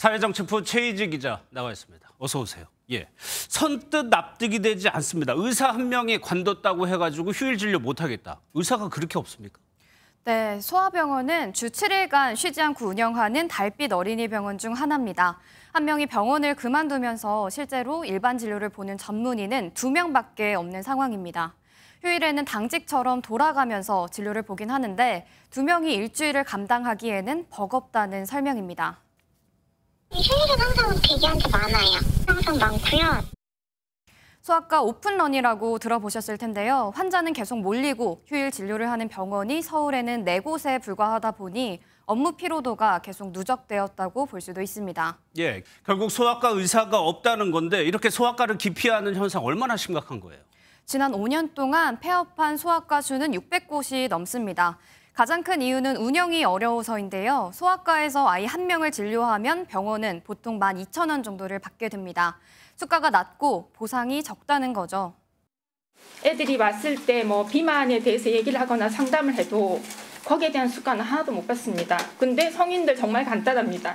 사회정치부 최희지 기자 나와 있습니다. 어서 오세요. 예, 선뜻 납득이 되지 않습니다. 의사 한 명이 관뒀다고 해가지고 휴일 진료 못하겠다. 의사가 그렇게 없습니까? 네, 소아병원은 주 7일간 쉬지 않고 운영하는 달빛 어린이 병원 중 하나입니다. 한 명이 병원을 그만두면서 실제로 일반 진료를 보는 전문의는 두 명밖에 없는 상황입니다. 휴일에는 당직처럼 돌아가면서 진료를 보긴 하는데 두 명이 일주일을 감당하기에는 버겁다는 설명입니다. 휴일은 항상 대기한테 많아요. 항상 많고요. 소아과 오픈런이라고 들어보셨을 텐데요. 환자는 계속 몰리고 휴일 진료를 하는 병원이 서울에는 네 곳에 불과하다 보니 업무 피로도가 계속 누적되었다고 볼 수도 있습니다. 예, 결국 소아과 의사가 없다는 건데 이렇게 소아과를 기피하는 현상 얼마나 심각한 거예요? 지난 5년 동안 폐업한 소아과 수는 600곳이 넘습니다. 가장 큰 이유는 운영이 어려워서인데요. 소아과에서 아이 한 명을 진료하면 병원은 보통 12,000원 정도를 받게 됩니다. 수가가 낮고 보상이 적다는 거죠. 애들이 왔을 때 뭐 비만에 대해서 얘기를 하거나 상담을 해도 거기에 대한 수가는 하나도 못 받습니다. 근데 성인들 정말 간단합니다.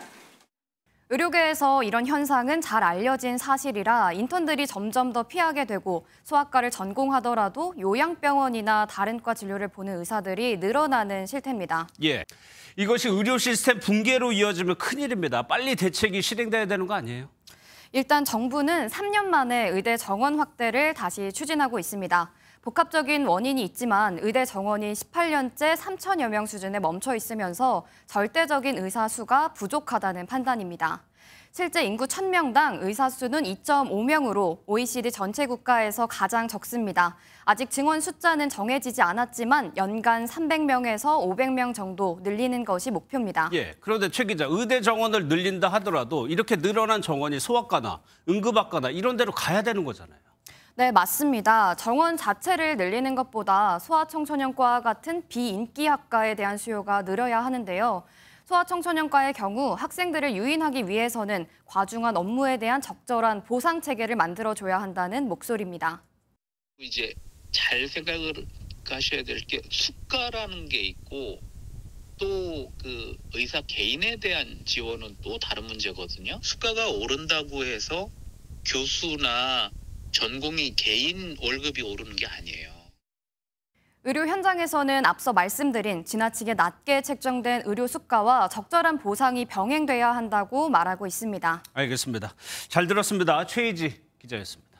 의료계에서 이런 현상은 잘 알려진 사실이라 인턴들이 점점 더 피하게 되고 소아과를 전공하더라도 요양병원이나 다른 과 진료를 보는 의사들이 늘어나는 실태입니다. 예, 이것이 의료 시스템 붕괴로 이어지면 큰일입니다. 빨리 대책이 실행돼야 되는 거 아니에요? 일단 정부는 3년 만에 의대 정원 확대를 다시 추진하고 있습니다. 복합적인 원인이 있지만 의대 정원이 18년째 3천여 명 수준에 멈춰 있으면서 절대적인 의사 수가 부족하다는 판단입니다. 실제 인구 1,000명당 의사 수는 2.5명으로 OECD 전체 국가에서 가장 적습니다. 아직 증원 숫자는 정해지지 않았지만 연간 300명에서 500명 정도 늘리는 것이 목표입니다. 예, 그런데 최 기자, 의대 정원을 늘린다 하더라도 이렇게 늘어난 정원이 소아과나 응급학과나 이런 데로 가야 되는 거잖아요. 네, 맞습니다. 정원 자체를 늘리는 것보다 소아청소년과 같은 비인기 학과에 대한 수요가 늘어야 하는데요. 소아청소년과의 경우 학생들을 유인하기 위해서는 과중한 업무에 대한 적절한 보상 체계를 만들어줘야 한다는 목소리입니다. 이제 잘 생각을 하셔야 될게 숙가라는 게 있고 또 그 의사 개인에 대한 지원은 또 다른 문제거든요. 숙가가 오른다고 해서 교수나 전공이 개인 월급이 오르는 게 아니에요. 의료 현장에서는 앞서 말씀드린 지나치게 낮게 책정된 의료 수가와 적절한 보상이 병행돼야 한다고 말하고 있습니다. 알겠습니다. 잘 들었습니다. 최희지 기자였습니다.